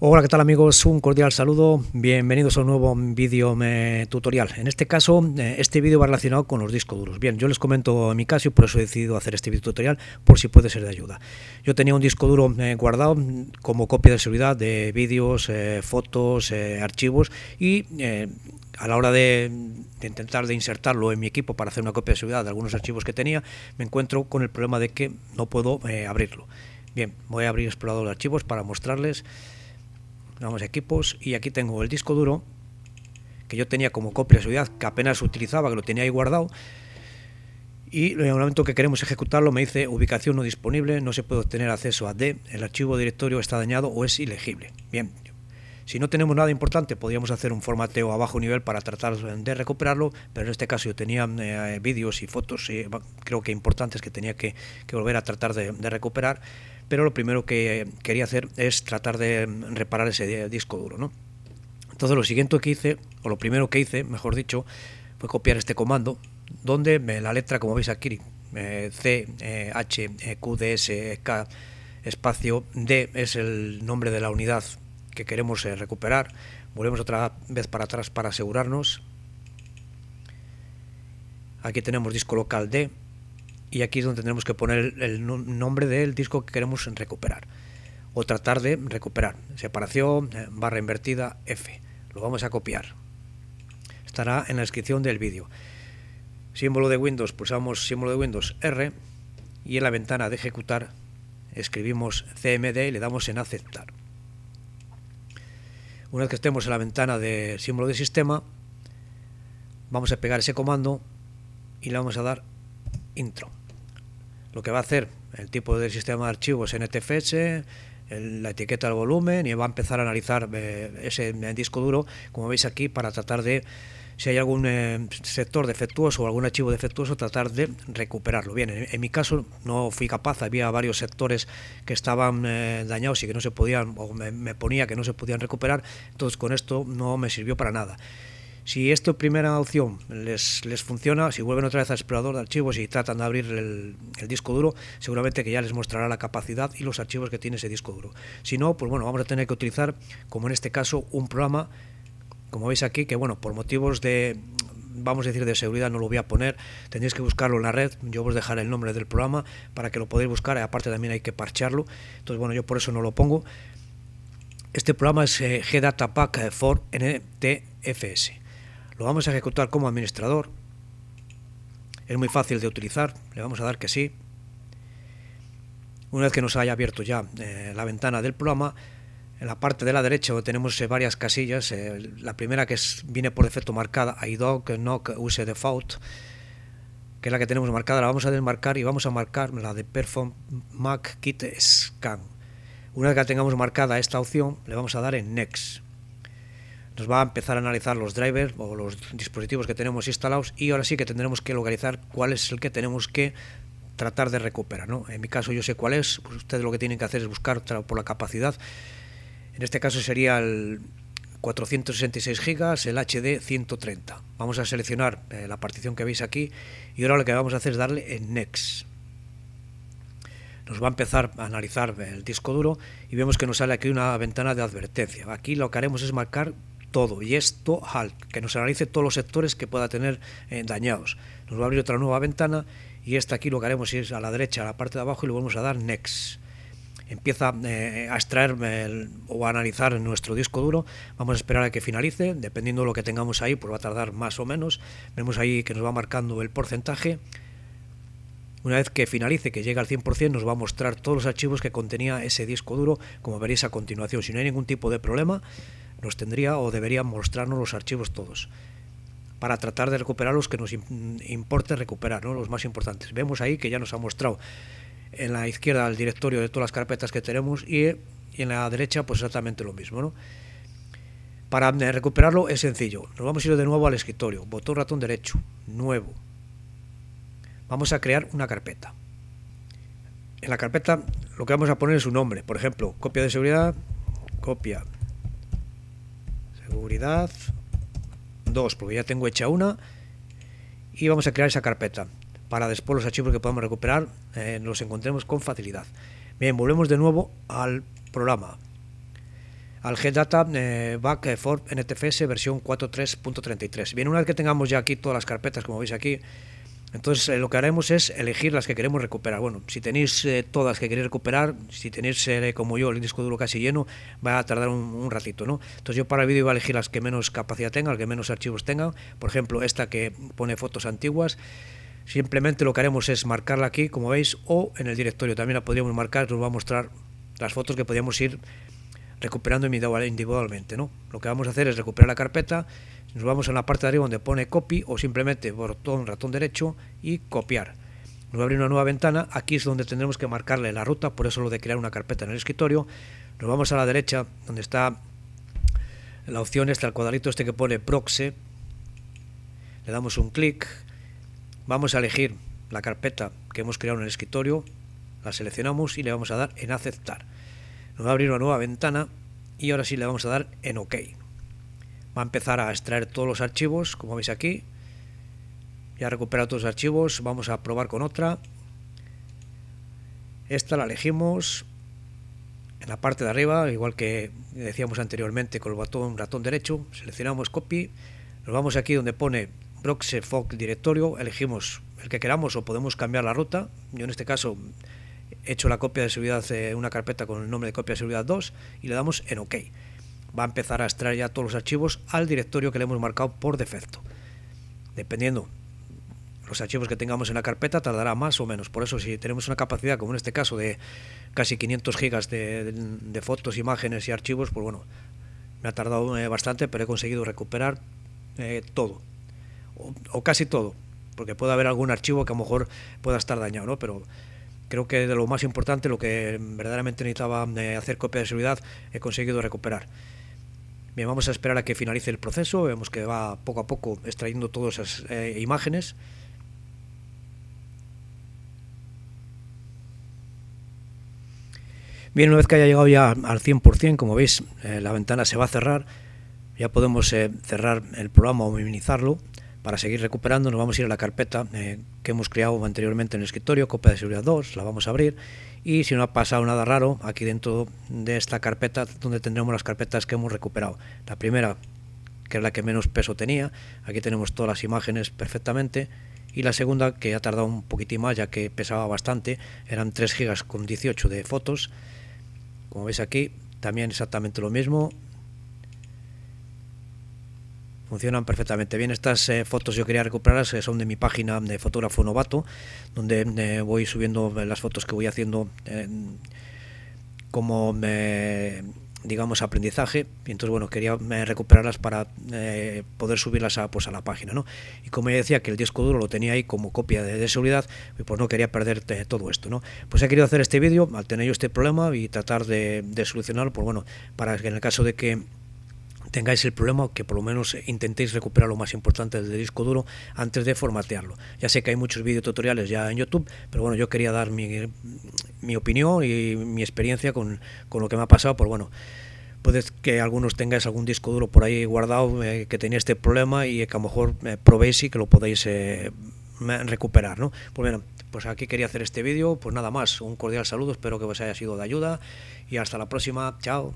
Hola, ¿qué tal amigos? Un cordial saludo. Bienvenidos a un nuevo vídeo eh, tutorial. En este caso, eh, este vídeo va relacionado con los discos duros. Bien, yo les comento mi caso y por eso he decidido hacer este vídeo tutorial, por si puede ser de ayuda. Yo tenía un disco duro eh, guardado como copia de seguridad de vídeos, fotos, archivos y a la hora de, de, intentar de insertarlo en mi equipo para hacer una copia de seguridad de algunos archivos que tenía, me encuentro con el problema de que no puedo abrirlo. Bien, voy a abrir explorador de archivos para mostrarles vamos equipos y aquí tengo el disco duro que yo tenía como copia de seguridad que apenas utilizaba, que lo tenía ahí guardado y en el momento que queremos ejecutarlo me dice ubicación no disponible, no se puede obtener acceso a D, el archivo directorio está dañado o es ilegible. Bien, si no tenemos nada importante podríamos hacer un formateo a bajo nivel para tratar de recuperarlo, pero en este caso yo tenía eh, vídeos y fotos eh, creo que importantes que tenía que, volver a tratar de, de recuperar pero lo primero que quería hacer es tratar de reparar ese disco duro, Entonces lo siguiente que hice, o lo primero que hice, mejor dicho, fue copiar este comando, donde la letra, como veis aquí, eh, C, eh, H, eh, Q, D, S, K, espacio, D es el nombre de la unidad que queremos recuperar. Volvemos otra vez para atrás para asegurarnos. Aquí tenemos disco local D, y aquí es donde tendremos que poner el nombre del disco que queremos recuperar o tratar de recuperar. Separación, eh, barra invertida, F. Lo vamos a copiar. Estará en la descripción del vídeo. Símbolo de Windows, pulsamos símbolo de Windows R y en la ventana de ejecutar escribimos CMD y le damos en aceptar. Una vez que estemos en la ventana de símbolo de sistema, vamos a pegar ese comando y le vamos a dar intro lo que va a hacer el tipo del sistema de archivos NTFS, la etiqueta del volumen y va a empezar a analizar eh, ese disco duro, como veis aquí, para tratar de, si hay algún eh, sector defectuoso o algún archivo defectuoso, tratar de recuperarlo. Bien, en, mi caso no fui capaz, había varios sectores que estaban eh, dañados y que no se podían, o me ponía que no se podían recuperar, entonces con esto no me sirvió para nada. Si esta primera opción les, funciona, si vuelven otra vez al explorador de archivos y tratan de abrir el, disco duro, seguramente que ya les mostrará la capacidad y los archivos que tiene ese disco duro. Si no, pues bueno, vamos a tener que utilizar, como en este caso, un programa, como veis aquí, que bueno, por motivos de vamos a decir de seguridad no lo voy a poner tendréis que buscarlo en la red yo os dejaré el nombre del programa para que lo podáis buscar aparte también hay que parcharlo entonces bueno yo por eso no lo pongo este programa es GDATAPAC eh, GData eh, for NTFS lo vamos a ejecutar como administrador, es muy fácil de utilizar, le vamos a dar que sí. Una vez que nos haya abierto ya eh, la ventana del programa, en la parte de la derecha tenemos eh, varias casillas, eh, la primera que es, viene por defecto marcada, IDOC, NOC, use default, que es la que tenemos marcada, la vamos a desmarcar y vamos a marcar la de Perform Mac Kit Scan. Una vez que tengamos marcada esta opción, le vamos a dar en Next nos va a empezar a analizar los drivers o los dispositivos que tenemos instalados y ahora sí que tendremos que localizar cuál es el que tenemos que tratar de recuperar. ¿no? En mi caso yo sé cuál es, pues ustedes lo que tienen que hacer es buscar por la capacidad. En este caso sería el 466 GB, el HD 130. Vamos a seleccionar eh, la partición que veis aquí y ahora lo que vamos a hacer es darle en Next. Nos va a empezar a analizar el disco duro y vemos que nos sale aquí una ventana de advertencia. Aquí lo que haremos es marcar todo y esto HALT, que nos analice todos los sectores que pueda tener eh, dañados. Nos va a abrir otra nueva ventana y esta aquí lo que haremos es a la derecha, a la parte de abajo y lo vamos a dar Next. Empieza eh, a extraer o a analizar nuestro disco duro. Vamos a esperar a que finalice. Dependiendo de lo que tengamos ahí, pues va a tardar más o menos. Vemos ahí que nos va marcando el porcentaje. Una vez que finalice, que llegue al 100%, nos va a mostrar todos los archivos que contenía ese disco duro, como veréis a continuación. Si no hay ningún tipo de problema, nos tendría o debería mostrarnos los archivos todos para tratar de recuperar los que nos importe recuperar, los más importantes. Vemos ahí que ya nos ha mostrado en la izquierda el directorio de todas las carpetas que tenemos y, en la derecha pues exactamente lo mismo. Para eh, recuperarlo es sencillo. Nos vamos a ir de nuevo al escritorio. Botón ratón derecho. Nuevo. Vamos a crear una carpeta. En la carpeta lo que vamos a poner es un nombre. Por ejemplo, copia de seguridad, copia seguridad 2, porque ya tengo hecha una. Y vamos a crear esa carpeta para después los archivos que podamos recuperar eh, los encontremos con facilidad. Bien, volvemos de nuevo al programa, al GData eh, Back for NTFS versión 4.3.33. Bien, una vez que tengamos ya aquí todas las carpetas, como veis aquí, entonces, eh, lo que haremos es elegir las que queremos recuperar. Bueno, si tenéis eh, todas que queréis recuperar, si tenéis, eh, como yo, el disco duro casi lleno, va a tardar un, ratito, ¿no? Entonces, yo para el vídeo iba a elegir las que menos capacidad tenga las que menos archivos tengan. Por ejemplo, esta que pone fotos antiguas. Simplemente lo que haremos es marcarla aquí, como veis, o en el directorio. También la podríamos marcar, nos va a mostrar las fotos que podríamos ir recuperando individualmente, ¿no? Lo que vamos a hacer es recuperar la carpeta, nos vamos a la parte de arriba donde pone copy o simplemente botón ratón derecho y copiar. Nos va a abrir una nueva ventana, aquí es donde tendremos que marcarle la ruta, por eso lo de crear una carpeta en el escritorio. Nos vamos a la derecha donde está la opción esta, el cuadradito este que pone proxy, Le damos un clic, vamos a elegir la carpeta que hemos creado en el escritorio, la seleccionamos y le vamos a dar en aceptar nos va a abrir una nueva ventana y ahora sí le vamos a dar en OK. Va a empezar a extraer todos los archivos, como veis aquí. Ya ha recuperado todos los archivos, vamos a probar con otra. Esta la elegimos en la parte de arriba, igual que decíamos anteriormente con el botón ratón derecho, seleccionamos copy, nos vamos aquí donde pone Proxy Directorio, elegimos el que queramos o podemos cambiar la ruta. Yo en este caso hecho la copia de seguridad, en eh, una carpeta con el nombre de copia de seguridad 2 y le damos en OK. Va a empezar a extraer ya todos los archivos al directorio que le hemos marcado por defecto. Dependiendo los archivos que tengamos en la carpeta tardará más o menos. Por eso si tenemos una capacidad, como en este caso, de casi 500 gigas de, fotos, imágenes y archivos, pues bueno, me ha tardado eh, bastante, pero he conseguido recuperar eh, todo, o, o, casi todo, porque puede haber algún archivo que a lo mejor pueda estar dañado, ¿no? Pero creo que de lo más importante, lo que verdaderamente necesitaba eh, hacer copia de seguridad, he conseguido recuperar. Bien, vamos a esperar a que finalice el proceso, vemos que va poco a poco extrayendo todas esas eh, imágenes. Bien, una vez que haya llegado ya al 100%, como veis, eh, la ventana se va a cerrar, ya podemos cerrar el programa o minimizarlo para seguir recuperando nos vamos a ir a la carpeta eh, que hemos creado anteriormente en el escritorio, copia de seguridad 2, la vamos a abrir y si no ha pasado nada raro, aquí dentro de esta carpeta donde tendremos las carpetas que hemos recuperado. La primera, que es la que menos peso tenía, aquí tenemos todas las imágenes perfectamente y la segunda, que ha tardado un poquitín más ya que pesaba bastante, eran 3 GB con 18 de fotos. Como veis aquí, también exactamente lo mismo, funcionan perfectamente bien. Estas eh, fotos yo quería recuperarlas, eh, son de mi página de fotógrafo novato, donde eh, voy subiendo las fotos que voy haciendo como, digamos, aprendizaje. Y entonces, bueno, quería recuperarlas para poder subirlas a, pues, a la página, ¿no? Y como ya decía que el disco duro lo tenía ahí como copia de, seguridad, pues no quería perderte todo esto, ¿no? Pues he querido hacer este vídeo al tener yo este problema y tratar de, de solucionarlo, pues bueno, para que en el caso de que tengáis el problema, que por lo menos intentéis recuperar lo más importante del disco duro antes de formatearlo. Ya sé que hay muchos tutoriales ya en YouTube, pero bueno, yo quería dar mi, opinión y mi experiencia con, lo que me ha pasado, pues bueno. Puede que algunos tengáis algún disco duro por ahí guardado eh, que tenía este problema y que a lo mejor eh, probéis y que lo podéis eh, recuperar, ¿no? Pues bueno, pues aquí quería hacer este vídeo, pues nada más, un cordial saludo, espero que os haya sido de ayuda y hasta la próxima, chao.